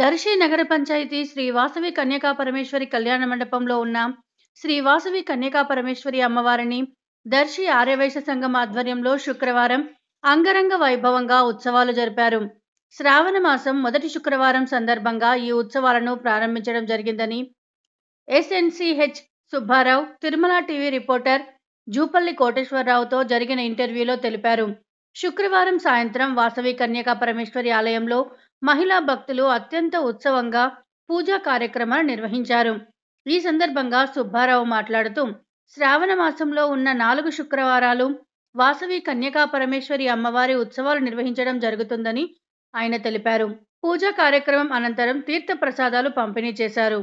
దర్శి నగర పంచాయతీ శ్రీ వాసవి కన్యకా పరమేశ్వరి కళ్యాణ మండపంలో ఉన్న శ్రీ వాసవి కన్యకా పరమేశ్వరి అమ్మవారిని దర్శి ఆర్యవైశ్య సంఘం ఆధ్వర్యంలో శుక్రవారం అంగరంగ వైభవంగా ఉత్సవాలు జరిపారు శ్రావణ మాసం మొదటి శుక్రవారం సందర్భంగా ఈ ఉత్సవాలను ప్రారంభించడం జరిగిందని SNCH Subbarao Tirumala TV reporter Jupalli కోటేశ్వరరావుతో జరిగిన ఇంటర్వ్యూలో తెలిపారు శుక్రవారం సాయంత్రం వాసవి కన్యకా పరమేశ్వరి ఆలయంలో మహిళా భక్తులు అత్యంత ఉత్సవంగా పూజా కార్యక్రమాలు నిర్వహించారు ఈ సందర్భంగా సుబ్బారావు మాట్లాడుతూ శ్రావణ మాసంలో ఉన్న నాలుగు శుక్రవారాలు వాసవి కన్యకా పరమేశ్వరి అమ్మవారి ఉత్సవాలు నిర్వహించడం జరుగుతుందని ఆయన తెలిపారు పూజా కార్యక్రమం అనంతరం తీర్థ ప్రసాదాలు పంపిణీ చేశారు